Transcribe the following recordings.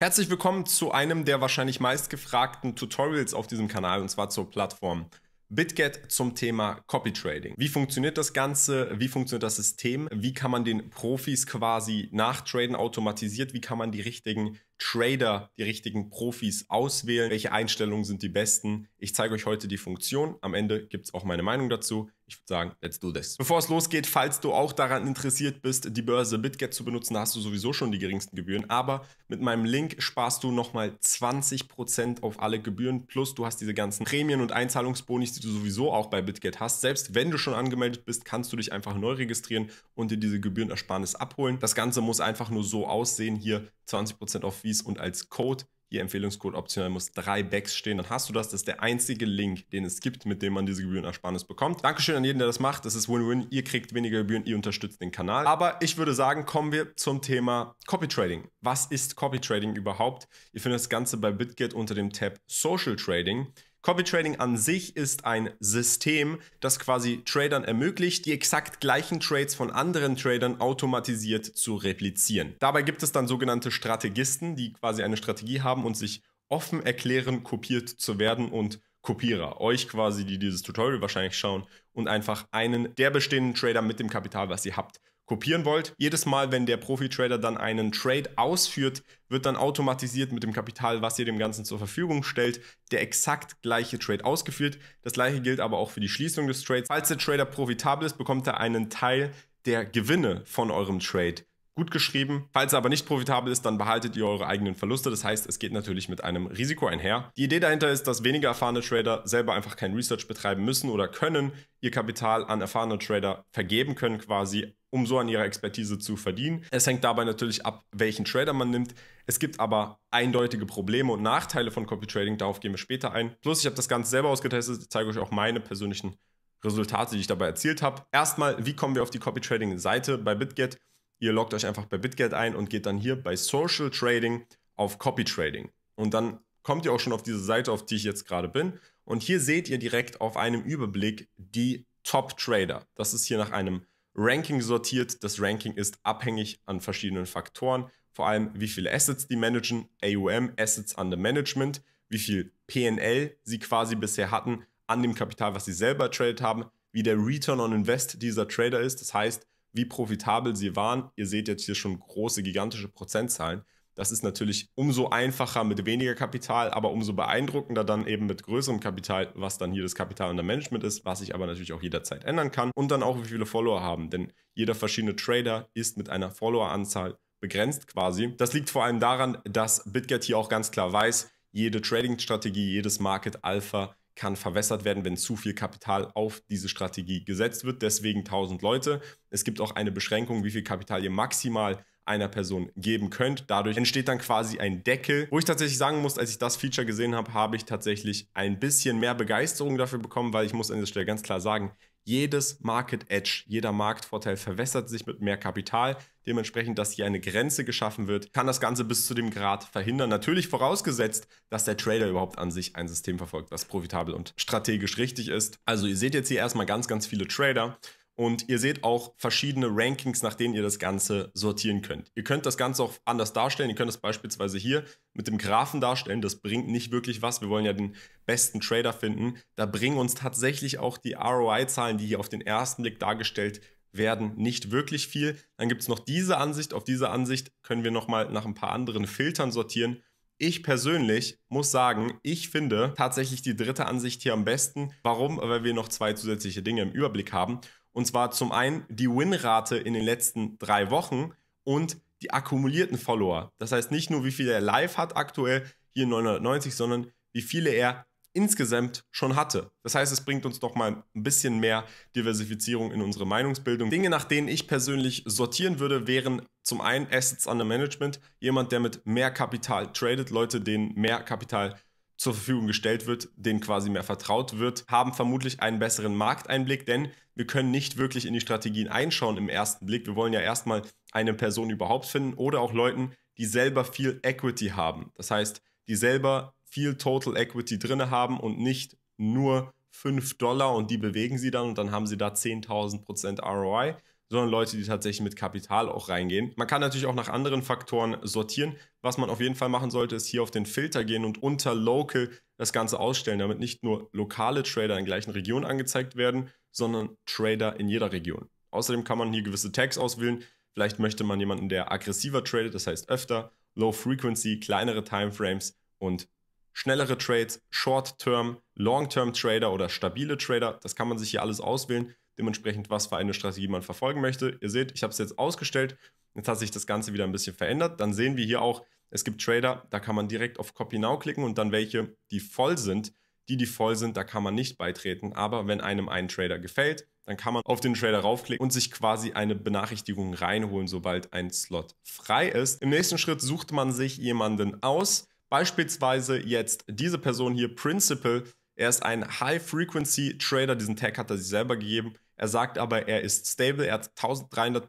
Herzlich willkommen zu einem der wahrscheinlich meistgefragten Tutorials auf diesem Kanal und zwar zur Plattform BitGet zum Thema Copy Trading. Wie funktioniert das Ganze? Wie funktioniert das System? Wie kann man den Profis quasi nachtraden automatisiert? Wie kann man die richtigen Trader, die richtigen Profis auswählen? Welche Einstellungen sind die besten? Ich zeige euch heute die Funktion. Am Ende gibt es auch meine Meinung dazu ich würde sagen, let's do this. Bevor es losgeht, falls du auch daran interessiert bist, die Börse BitGet zu benutzen, da hast du sowieso schon die geringsten Gebühren. Aber mit meinem Link sparst du nochmal 20% auf alle Gebühren. Plus du hast diese ganzen Prämien und Einzahlungsbonis, die du sowieso auch bei BitGet hast. Selbst wenn du schon angemeldet bist, kannst du dich einfach neu registrieren und dir diese Gebührenersparnis abholen. Das Ganze muss einfach nur so aussehen. Hier 20% auf Fees und als Code Ihr Empfehlungscode optional muss drei Bags stehen, dann hast du das. Das ist der einzige Link, den es gibt, mit dem man diese Gebührenersparnis bekommt. Dankeschön an jeden, der das macht. Das ist Win-Win. Ihr kriegt weniger Gebühren, ihr unterstützt den Kanal. Aber ich würde sagen, kommen wir zum Thema Copy Trading. Was ist Copy Trading überhaupt? Ihr findet das Ganze bei BitGet unter dem Tab Social Trading. Copy Trading an sich ist ein System, das quasi Tradern ermöglicht, die exakt gleichen Trades von anderen Tradern automatisiert zu replizieren. Dabei gibt es dann sogenannte Strategisten, die quasi eine Strategie haben und sich offen erklären, kopiert zu werden und Kopierer, euch quasi, die dieses Tutorial wahrscheinlich schauen und einfach einen der bestehenden Trader mit dem Kapital, was ihr habt, kopieren wollt. Jedes Mal, wenn der Profi-Trader dann einen Trade ausführt, wird dann automatisiert mit dem Kapital, was ihr dem Ganzen zur Verfügung stellt, der exakt gleiche Trade ausgeführt. Das gleiche gilt aber auch für die Schließung des Trades. Falls der Trader profitabel ist, bekommt er einen Teil der Gewinne von eurem Trade gut geschrieben. Falls er aber nicht profitabel ist, dann behaltet ihr eure eigenen Verluste. Das heißt, es geht natürlich mit einem Risiko einher. Die Idee dahinter ist, dass weniger erfahrene Trader selber einfach kein Research betreiben müssen oder können, ihr Kapital an erfahrene Trader vergeben können quasi, um so an ihrer Expertise zu verdienen. Es hängt dabei natürlich ab, welchen Trader man nimmt. Es gibt aber eindeutige Probleme und Nachteile von Copy Trading, darauf gehen wir später ein. Plus, ich habe das Ganze selber ausgetestet, ich zeige euch auch meine persönlichen Resultate, die ich dabei erzielt habe. Erstmal, wie kommen wir auf die Copy Trading Seite bei BitGet? ihr loggt euch einfach bei Bitget ein und geht dann hier bei Social Trading auf Copy Trading. Und dann kommt ihr auch schon auf diese Seite, auf die ich jetzt gerade bin. Und hier seht ihr direkt auf einem Überblick die Top Trader. Das ist hier nach einem Ranking sortiert. Das Ranking ist abhängig an verschiedenen Faktoren, vor allem wie viele Assets die managen, AUM, Assets under Management, wie viel PNL sie quasi bisher hatten an dem Kapital, was sie selber tradet haben, wie der Return on Invest dieser Trader ist. Das heißt, wie profitabel sie waren. Ihr seht jetzt hier schon große, gigantische Prozentzahlen. Das ist natürlich umso einfacher mit weniger Kapital, aber umso beeindruckender dann eben mit größerem Kapital, was dann hier das Kapital unter Management ist, was sich aber natürlich auch jederzeit ändern kann und dann auch, wie viele Follower haben, denn jeder verschiedene Trader ist mit einer Followeranzahl begrenzt quasi. Das liegt vor allem daran, dass BitGet hier auch ganz klar weiß, jede Trading-Strategie, jedes Market Alpha kann verwässert werden, wenn zu viel Kapital auf diese Strategie gesetzt wird. Deswegen 1000 Leute. Es gibt auch eine Beschränkung, wie viel Kapital ihr maximal einer Person geben könnt. Dadurch entsteht dann quasi ein Deckel, wo ich tatsächlich sagen muss, als ich das Feature gesehen habe, habe ich tatsächlich ein bisschen mehr Begeisterung dafür bekommen, weil ich muss an dieser Stelle ganz klar sagen, jedes Market Edge, jeder Marktvorteil verwässert sich mit mehr Kapital. Dementsprechend, dass hier eine Grenze geschaffen wird, kann das Ganze bis zu dem Grad verhindern. Natürlich vorausgesetzt, dass der Trader überhaupt an sich ein System verfolgt, was profitabel und strategisch richtig ist. Also ihr seht jetzt hier erstmal ganz, ganz viele Trader. Und ihr seht auch verschiedene Rankings, nach denen ihr das Ganze sortieren könnt. Ihr könnt das Ganze auch anders darstellen. Ihr könnt das beispielsweise hier mit dem Graphen darstellen. Das bringt nicht wirklich was. Wir wollen ja den besten Trader finden. Da bringen uns tatsächlich auch die ROI-Zahlen, die hier auf den ersten Blick dargestellt werden, nicht wirklich viel. Dann gibt es noch diese Ansicht. Auf diese Ansicht können wir nochmal nach ein paar anderen Filtern sortieren. Ich persönlich muss sagen, ich finde tatsächlich die dritte Ansicht hier am besten. Warum? Weil wir noch zwei zusätzliche Dinge im Überblick haben. Und zwar zum einen die Winrate in den letzten drei Wochen und die akkumulierten Follower. Das heißt nicht nur, wie viele er live hat aktuell, hier 990, sondern wie viele er insgesamt schon hatte. Das heißt, es bringt uns doch mal ein bisschen mehr Diversifizierung in unsere Meinungsbildung. Dinge, nach denen ich persönlich sortieren würde, wären zum einen Assets under Management, jemand, der mit mehr Kapital tradet, Leute, denen mehr Kapital zur Verfügung gestellt wird, denen quasi mehr vertraut wird, haben vermutlich einen besseren Markteinblick, denn wir können nicht wirklich in die Strategien einschauen im ersten Blick. Wir wollen ja erstmal eine Person überhaupt finden oder auch Leuten, die selber viel Equity haben. Das heißt, die selber viel Total Equity drin haben und nicht nur 5 Dollar und die bewegen sie dann und dann haben sie da 10.000 ROI, sondern Leute, die tatsächlich mit Kapital auch reingehen. Man kann natürlich auch nach anderen Faktoren sortieren. Was man auf jeden Fall machen sollte, ist hier auf den Filter gehen und unter Local das Ganze ausstellen, damit nicht nur lokale Trader in gleichen Regionen angezeigt werden, sondern Trader in jeder Region. Außerdem kann man hier gewisse Tags auswählen. Vielleicht möchte man jemanden, der aggressiver tradet, das heißt öfter, Low Frequency, kleinere Timeframes und schnellere Trades, Short-Term, Long-Term-Trader oder stabile Trader. Das kann man sich hier alles auswählen dementsprechend, was für eine Strategie man verfolgen möchte. Ihr seht, ich habe es jetzt ausgestellt. Jetzt hat sich das Ganze wieder ein bisschen verändert. Dann sehen wir hier auch, es gibt Trader, da kann man direkt auf Copy Now klicken und dann welche, die voll sind. Die, die voll sind, da kann man nicht beitreten. Aber wenn einem ein Trader gefällt, dann kann man auf den Trader raufklicken und sich quasi eine Benachrichtigung reinholen, sobald ein Slot frei ist. Im nächsten Schritt sucht man sich jemanden aus. Beispielsweise jetzt diese Person hier, Principal. Er ist ein High-Frequency-Trader. Diesen Tag hat er sich selber gegeben. Er sagt aber, er ist stable, er hat 1300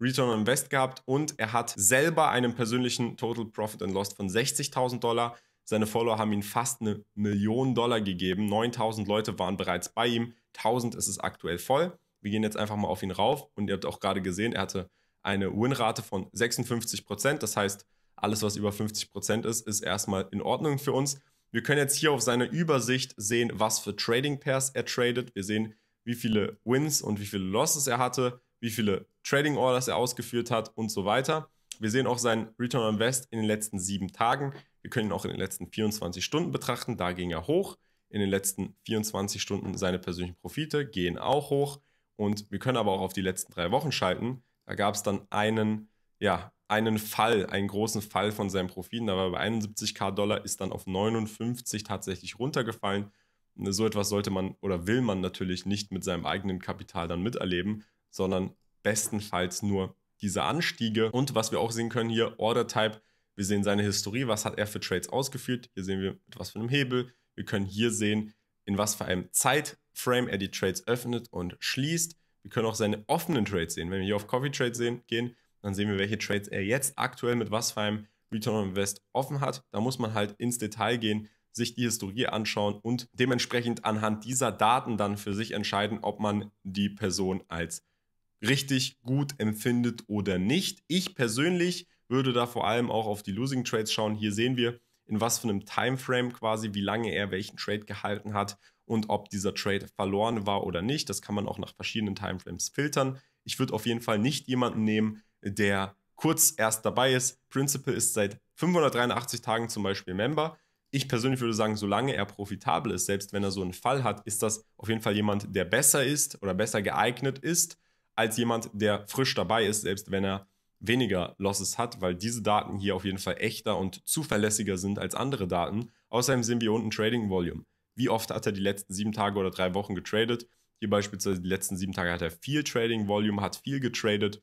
Return on Invest gehabt und er hat selber einen persönlichen Total Profit and Loss von 60.000 Dollar. Seine Follower haben ihm fast eine Million Dollar gegeben. 9000 Leute waren bereits bei ihm. 1000 ist es aktuell voll. Wir gehen jetzt einfach mal auf ihn rauf und ihr habt auch gerade gesehen, er hatte eine Winrate von 56 Das heißt, alles, was über 50 ist, ist erstmal in Ordnung für uns. Wir können jetzt hier auf seiner Übersicht sehen, was für Trading Pairs er tradet. Wir sehen, wie viele Wins und wie viele Losses er hatte, wie viele Trading Orders er ausgeführt hat und so weiter. Wir sehen auch seinen Return on Invest in den letzten sieben Tagen. Wir können ihn auch in den letzten 24 Stunden betrachten. Da ging er hoch. In den letzten 24 Stunden seine persönlichen Profite gehen auch hoch. Und wir können aber auch auf die letzten drei Wochen schalten. Da gab es dann einen, ja, einen Fall, einen großen Fall von seinen Profiten. Da war bei 71k Dollar, ist dann auf 59 tatsächlich runtergefallen so etwas sollte man oder will man natürlich nicht mit seinem eigenen Kapital dann miterleben, sondern bestenfalls nur diese Anstiege. Und was wir auch sehen können hier, Order Type, wir sehen seine Historie, was hat er für Trades ausgeführt. Hier sehen wir mit was für einem Hebel. Wir können hier sehen, in was für einem Zeitframe er die Trades öffnet und schließt. Wir können auch seine offenen Trades sehen. Wenn wir hier auf Coffee Trade sehen, gehen, dann sehen wir, welche Trades er jetzt aktuell mit was für einem Return on Invest offen hat. Da muss man halt ins Detail gehen sich die Historie anschauen und dementsprechend anhand dieser Daten dann für sich entscheiden, ob man die Person als richtig gut empfindet oder nicht. Ich persönlich würde da vor allem auch auf die Losing Trades schauen. Hier sehen wir, in was für einem Timeframe quasi, wie lange er welchen Trade gehalten hat und ob dieser Trade verloren war oder nicht. Das kann man auch nach verschiedenen Timeframes filtern. Ich würde auf jeden Fall nicht jemanden nehmen, der kurz erst dabei ist. Principal ist seit 583 Tagen zum Beispiel Member ich persönlich würde sagen, solange er profitabel ist, selbst wenn er so einen Fall hat, ist das auf jeden Fall jemand, der besser ist oder besser geeignet ist, als jemand, der frisch dabei ist, selbst wenn er weniger Losses hat, weil diese Daten hier auf jeden Fall echter und zuverlässiger sind als andere Daten. Außerdem sehen wir unten Trading Volume. Wie oft hat er die letzten sieben Tage oder drei Wochen getradet? Hier beispielsweise die letzten sieben Tage hat er viel Trading Volume, hat viel getradet.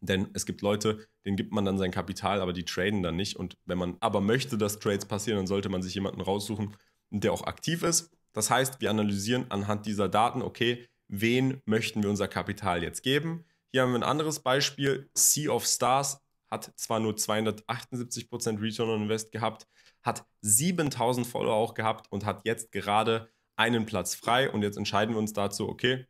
Denn es gibt Leute, denen gibt man dann sein Kapital, aber die traden dann nicht. Und wenn man aber möchte, dass Trades passieren, dann sollte man sich jemanden raussuchen, der auch aktiv ist. Das heißt, wir analysieren anhand dieser Daten, okay, wen möchten wir unser Kapital jetzt geben? Hier haben wir ein anderes Beispiel. Sea of Stars hat zwar nur 278% Return on Invest gehabt, hat 7000 Follower auch gehabt und hat jetzt gerade einen Platz frei. Und jetzt entscheiden wir uns dazu, okay,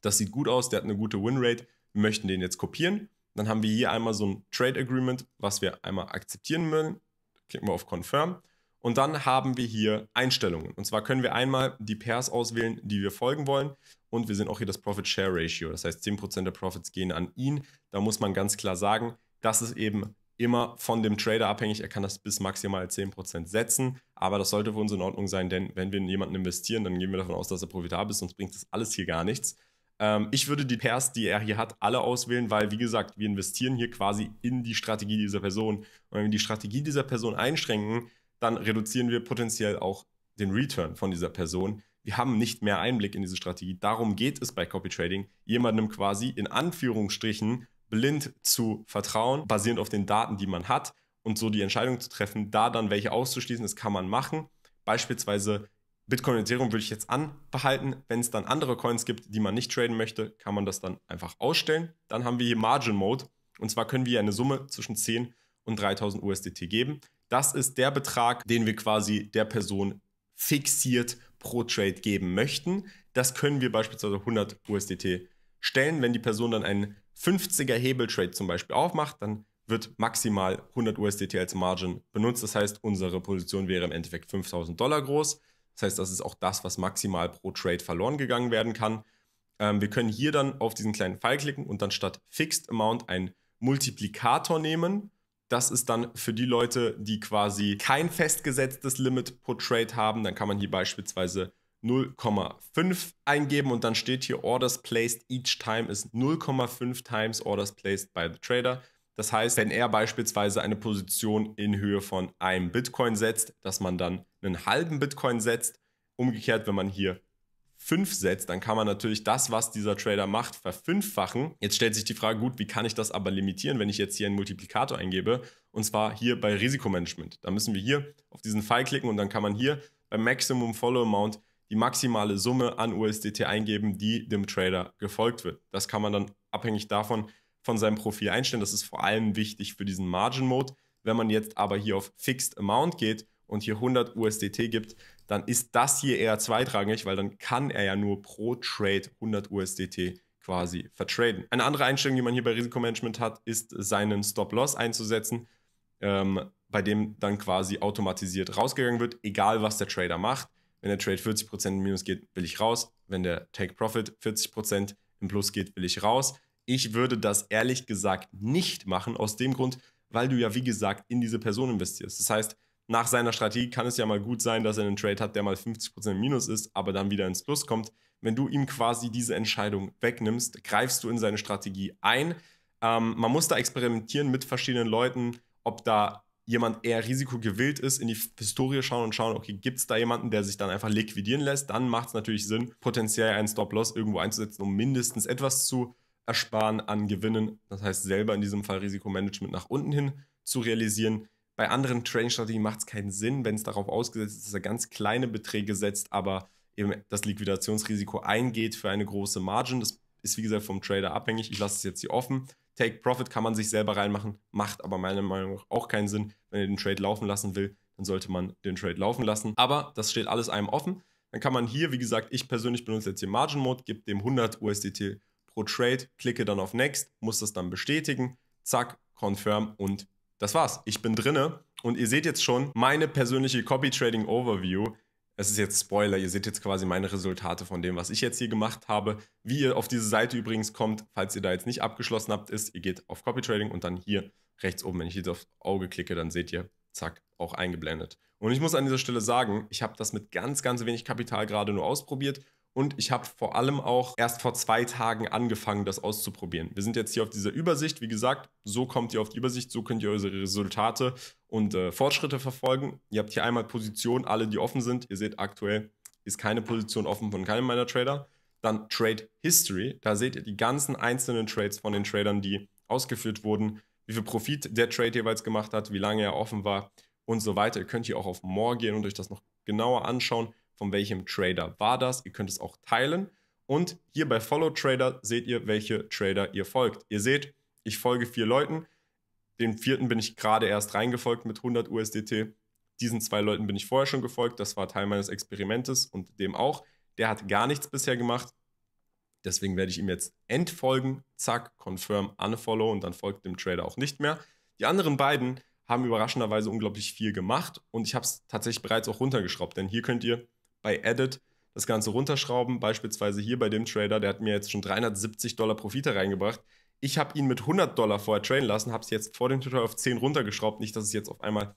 das sieht gut aus, der hat eine gute Winrate möchten den jetzt kopieren. Dann haben wir hier einmal so ein Trade Agreement, was wir einmal akzeptieren müssen. Klicken wir auf Confirm. Und dann haben wir hier Einstellungen. Und zwar können wir einmal die Pairs auswählen, die wir folgen wollen. Und wir sehen auch hier das Profit Share Ratio. Das heißt, 10% der Profits gehen an ihn. Da muss man ganz klar sagen, das ist eben immer von dem Trader abhängig. Er kann das bis maximal 10% setzen. Aber das sollte für uns in Ordnung sein, denn wenn wir in jemanden investieren, dann gehen wir davon aus, dass er profitabel ist, sonst bringt das alles hier gar nichts. Ähm, ich würde die Pairs, die er hier hat, alle auswählen, weil, wie gesagt, wir investieren hier quasi in die Strategie dieser Person. Und wenn wir die Strategie dieser Person einschränken, dann reduzieren wir potenziell auch den Return von dieser Person. Wir haben nicht mehr Einblick in diese Strategie. Darum geht es bei Copy Trading, jemandem quasi in Anführungsstrichen blind zu vertrauen, basierend auf den Daten, die man hat und so die Entscheidung zu treffen, da dann welche auszuschließen. Das kann man machen. Beispielsweise Bitcoin und Ethereum würde ich jetzt anbehalten. Wenn es dann andere Coins gibt, die man nicht traden möchte, kann man das dann einfach ausstellen. Dann haben wir hier Margin Mode. Und zwar können wir eine Summe zwischen 10 und 3000 USDT geben. Das ist der Betrag, den wir quasi der Person fixiert pro Trade geben möchten. Das können wir beispielsweise 100 USDT stellen. Wenn die Person dann einen 50er Hebeltrade zum Beispiel aufmacht, dann wird maximal 100 USDT als Margin benutzt. Das heißt, unsere Position wäre im Endeffekt 5000 Dollar groß. Das heißt, das ist auch das, was maximal pro Trade verloren gegangen werden kann. Ähm, wir können hier dann auf diesen kleinen Pfeil klicken und dann statt Fixed Amount einen Multiplikator nehmen. Das ist dann für die Leute, die quasi kein festgesetztes Limit pro Trade haben. Dann kann man hier beispielsweise 0,5 eingeben und dann steht hier Orders placed each time ist 0,5 times Orders placed by the trader. Das heißt, wenn er beispielsweise eine Position in Höhe von einem Bitcoin setzt, dass man dann einen halben Bitcoin setzt. Umgekehrt, wenn man hier 5 setzt, dann kann man natürlich das, was dieser Trader macht, verfünffachen. Jetzt stellt sich die Frage, gut, wie kann ich das aber limitieren, wenn ich jetzt hier einen Multiplikator eingebe? Und zwar hier bei Risikomanagement. Da müssen wir hier auf diesen Pfeil klicken und dann kann man hier beim Maximum Follow Amount die maximale Summe an USDT eingeben, die dem Trader gefolgt wird. Das kann man dann abhängig davon von seinem Profil einstellen. Das ist vor allem wichtig für diesen Margin Mode. Wenn man jetzt aber hier auf Fixed Amount geht und hier 100 USDT gibt, dann ist das hier eher zweitrangig, weil dann kann er ja nur pro Trade 100 USDT quasi vertraden. Eine andere Einstellung, die man hier bei Risikomanagement hat, ist seinen Stop-Loss einzusetzen, ähm, bei dem dann quasi automatisiert rausgegangen wird, egal was der Trader macht. Wenn der Trade 40% im Minus geht, will ich raus. Wenn der Take-Profit 40% im Plus geht, will ich raus. Ich würde das ehrlich gesagt nicht machen, aus dem Grund, weil du ja, wie gesagt, in diese Person investierst. Das heißt, nach seiner Strategie kann es ja mal gut sein, dass er einen Trade hat, der mal 50% Minus ist, aber dann wieder ins Plus kommt. Wenn du ihm quasi diese Entscheidung wegnimmst, greifst du in seine Strategie ein. Ähm, man muss da experimentieren mit verschiedenen Leuten, ob da jemand eher risikogewillt ist, in die Historie schauen und schauen, okay, gibt es da jemanden, der sich dann einfach liquidieren lässt? Dann macht es natürlich Sinn, potenziell einen Stop-Loss irgendwo einzusetzen, um mindestens etwas zu Ersparen an Gewinnen, das heißt selber in diesem Fall Risikomanagement nach unten hin zu realisieren. Bei anderen Trading-Strategien macht es keinen Sinn, wenn es darauf ausgesetzt ist, dass er ganz kleine Beträge setzt, aber eben das Liquidationsrisiko eingeht für eine große Margin. Das ist wie gesagt vom Trader abhängig. Ich lasse es jetzt hier offen. Take Profit kann man sich selber reinmachen, macht aber meiner Meinung nach auch keinen Sinn. Wenn ihr den Trade laufen lassen will, dann sollte man den Trade laufen lassen. Aber das steht alles einem offen. Dann kann man hier, wie gesagt, ich persönlich benutze jetzt hier Margin Mode, gebe dem 100 USDT pro Trade, klicke dann auf Next, muss das dann bestätigen, zack, Confirm und das war's. Ich bin drinne und ihr seht jetzt schon meine persönliche Copy Trading Overview. Es ist jetzt Spoiler, ihr seht jetzt quasi meine Resultate von dem, was ich jetzt hier gemacht habe. Wie ihr auf diese Seite übrigens kommt, falls ihr da jetzt nicht abgeschlossen habt, ist, ihr geht auf Copy Trading und dann hier rechts oben, wenn ich jetzt aufs Auge klicke, dann seht ihr, zack, auch eingeblendet. Und ich muss an dieser Stelle sagen, ich habe das mit ganz, ganz wenig Kapital gerade nur ausprobiert und ich habe vor allem auch erst vor zwei Tagen angefangen, das auszuprobieren. Wir sind jetzt hier auf dieser Übersicht. Wie gesagt, so kommt ihr auf die Übersicht, so könnt ihr eure Resultate und äh, Fortschritte verfolgen. Ihr habt hier einmal Positionen, alle, die offen sind. Ihr seht, aktuell ist keine Position offen von keinem meiner Trader. Dann Trade History. Da seht ihr die ganzen einzelnen Trades von den Tradern, die ausgeführt wurden, wie viel Profit der Trade jeweils gemacht hat, wie lange er offen war und so weiter. Ihr könnt hier auch auf More gehen und euch das noch genauer anschauen von welchem Trader war das. Ihr könnt es auch teilen. Und hier bei Follow Trader seht ihr, welche Trader ihr folgt. Ihr seht, ich folge vier Leuten. Den vierten bin ich gerade erst reingefolgt mit 100 USDT. Diesen zwei Leuten bin ich vorher schon gefolgt. Das war Teil meines Experimentes und dem auch. Der hat gar nichts bisher gemacht. Deswegen werde ich ihm jetzt entfolgen. Zack, confirm, unfollow und dann folgt dem Trader auch nicht mehr. Die anderen beiden haben überraschenderweise unglaublich viel gemacht und ich habe es tatsächlich bereits auch runtergeschraubt, denn hier könnt ihr bei Edit das Ganze runterschrauben. Beispielsweise hier bei dem Trader, der hat mir jetzt schon 370 Dollar Profite reingebracht. Ich habe ihn mit 100 Dollar vorher traden lassen, habe es jetzt vor dem Tutorial auf 10 runtergeschraubt. Nicht, dass es jetzt auf einmal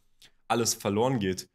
alles verloren geht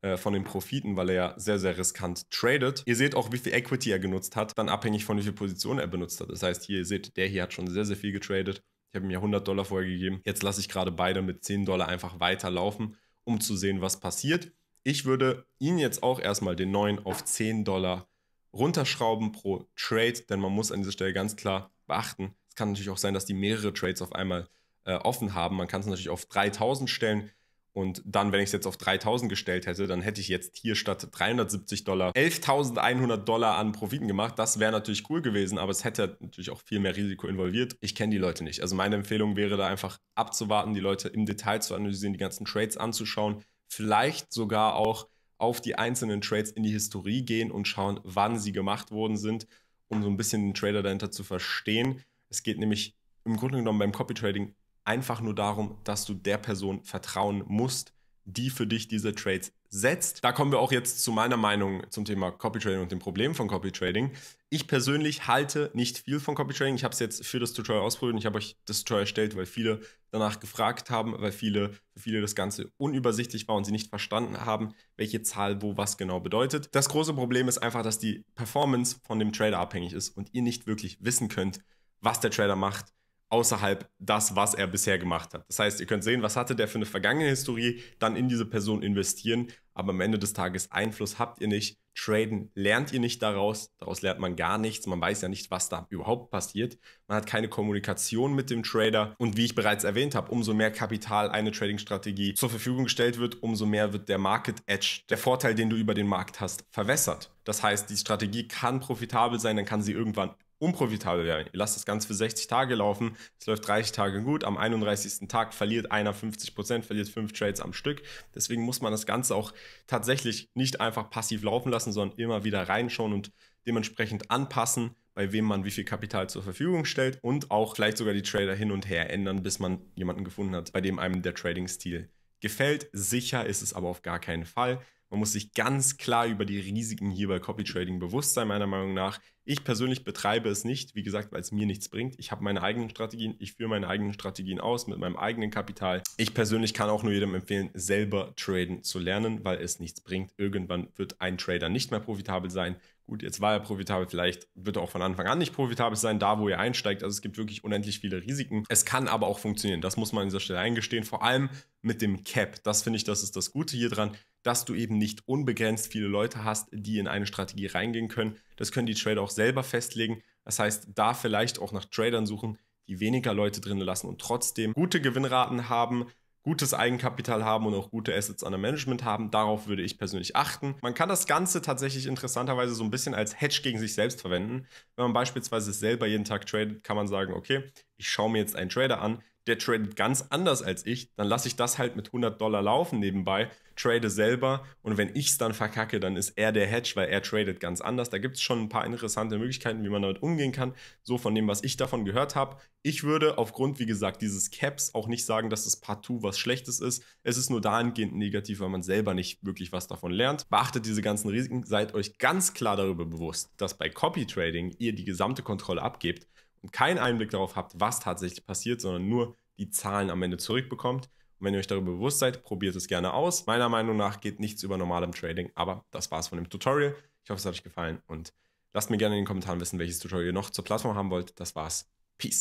äh, von den Profiten, weil er ja sehr, sehr riskant tradet. Ihr seht auch, wie viel Equity er genutzt hat, dann abhängig von wie viel Position er benutzt hat. Das heißt, hier, ihr seht, der hier hat schon sehr, sehr viel getradet. Ich habe ihm ja 100 Dollar vorher gegeben. Jetzt lasse ich gerade beide mit 10 Dollar einfach weiterlaufen, um zu sehen, was passiert. Ich würde ihn jetzt auch erstmal den neuen auf 10 Dollar runterschrauben pro Trade, denn man muss an dieser Stelle ganz klar beachten, es kann natürlich auch sein, dass die mehrere Trades auf einmal äh, offen haben. Man kann es natürlich auf 3000 stellen. Und dann, wenn ich es jetzt auf 3000 gestellt hätte, dann hätte ich jetzt hier statt 370 Dollar 11.100 Dollar an Profiten gemacht. Das wäre natürlich cool gewesen, aber es hätte natürlich auch viel mehr Risiko involviert. Ich kenne die Leute nicht. Also meine Empfehlung wäre da einfach abzuwarten, die Leute im Detail zu analysieren, die ganzen Trades anzuschauen, vielleicht sogar auch auf die einzelnen Trades in die Historie gehen und schauen, wann sie gemacht worden sind, um so ein bisschen den Trader dahinter zu verstehen. Es geht nämlich im Grunde genommen beim Copy Trading einfach nur darum, dass du der Person vertrauen musst, die für dich diese Trades setzt. Da kommen wir auch jetzt zu meiner Meinung zum Thema Copy Trading und dem Problem von Copy Trading. Ich persönlich halte nicht viel von Copy Trading. Ich habe es jetzt für das Tutorial ausprobiert und ich habe euch das Tutorial erstellt, weil viele danach gefragt haben, weil viele, für viele das Ganze unübersichtlich war und sie nicht verstanden haben, welche Zahl wo was genau bedeutet. Das große Problem ist einfach, dass die Performance von dem Trader abhängig ist und ihr nicht wirklich wissen könnt, was der Trader macht, außerhalb das, was er bisher gemacht hat. Das heißt, ihr könnt sehen, was hatte der für eine vergangene Historie, dann in diese Person investieren aber am Ende des Tages Einfluss habt ihr nicht. Traden lernt ihr nicht daraus, daraus lernt man gar nichts, man weiß ja nicht, was da überhaupt passiert. Man hat keine Kommunikation mit dem Trader und wie ich bereits erwähnt habe, umso mehr Kapital eine Trading-Strategie zur Verfügung gestellt wird, umso mehr wird der Market Edge, der Vorteil, den du über den Markt hast, verwässert. Das heißt, die Strategie kann profitabel sein, dann kann sie irgendwann unprofitabel wäre. Ihr lasst das Ganze für 60 Tage laufen, es läuft 30 Tage gut, am 31. Tag verliert einer 50%, Prozent, verliert fünf Trades am Stück. Deswegen muss man das Ganze auch tatsächlich nicht einfach passiv laufen lassen, sondern immer wieder reinschauen und dementsprechend anpassen, bei wem man wie viel Kapital zur Verfügung stellt und auch vielleicht sogar die Trader hin und her ändern, bis man jemanden gefunden hat, bei dem einem der Trading-Stil gefällt. Sicher ist es aber auf gar keinen Fall. Man muss sich ganz klar über die Risiken hier bei Copy Trading bewusst sein, meiner Meinung nach. Ich persönlich betreibe es nicht, wie gesagt, weil es mir nichts bringt. Ich habe meine eigenen Strategien, ich führe meine eigenen Strategien aus mit meinem eigenen Kapital. Ich persönlich kann auch nur jedem empfehlen, selber traden zu lernen, weil es nichts bringt. Irgendwann wird ein Trader nicht mehr profitabel sein Gut, jetzt war er profitabel, vielleicht wird er auch von Anfang an nicht profitabel sein, da wo er einsteigt. Also es gibt wirklich unendlich viele Risiken. Es kann aber auch funktionieren, das muss man an dieser Stelle eingestehen, vor allem mit dem Cap. Das finde ich, das ist das Gute hier dran, dass du eben nicht unbegrenzt viele Leute hast, die in eine Strategie reingehen können. Das können die Trader auch selber festlegen. Das heißt, da vielleicht auch nach Tradern suchen, die weniger Leute drin lassen und trotzdem gute Gewinnraten haben, gutes Eigenkapital haben und auch gute Assets an der Management haben. Darauf würde ich persönlich achten. Man kann das Ganze tatsächlich interessanterweise so ein bisschen als Hedge gegen sich selbst verwenden. Wenn man beispielsweise selber jeden Tag tradet, kann man sagen, okay, ich schaue mir jetzt einen Trader an, der tradet ganz anders als ich, dann lasse ich das halt mit 100 Dollar laufen nebenbei, trade selber und wenn ich es dann verkacke, dann ist er der Hedge, weil er tradet ganz anders. Da gibt es schon ein paar interessante Möglichkeiten, wie man damit umgehen kann. So von dem, was ich davon gehört habe. Ich würde aufgrund, wie gesagt, dieses Caps auch nicht sagen, dass das partout was Schlechtes ist. Es ist nur dahingehend negativ, weil man selber nicht wirklich was davon lernt. Beachtet diese ganzen Risiken, seid euch ganz klar darüber bewusst, dass bei Copy Trading ihr die gesamte Kontrolle abgebt und keinen Einblick darauf habt, was tatsächlich passiert, sondern nur die Zahlen am Ende zurückbekommt. Und wenn ihr euch darüber bewusst seid, probiert es gerne aus. Meiner Meinung nach geht nichts über normalem Trading, aber das war's von dem Tutorial. Ich hoffe, es hat euch gefallen und lasst mir gerne in den Kommentaren wissen, welches Tutorial ihr noch zur Plattform haben wollt. Das war's. Peace.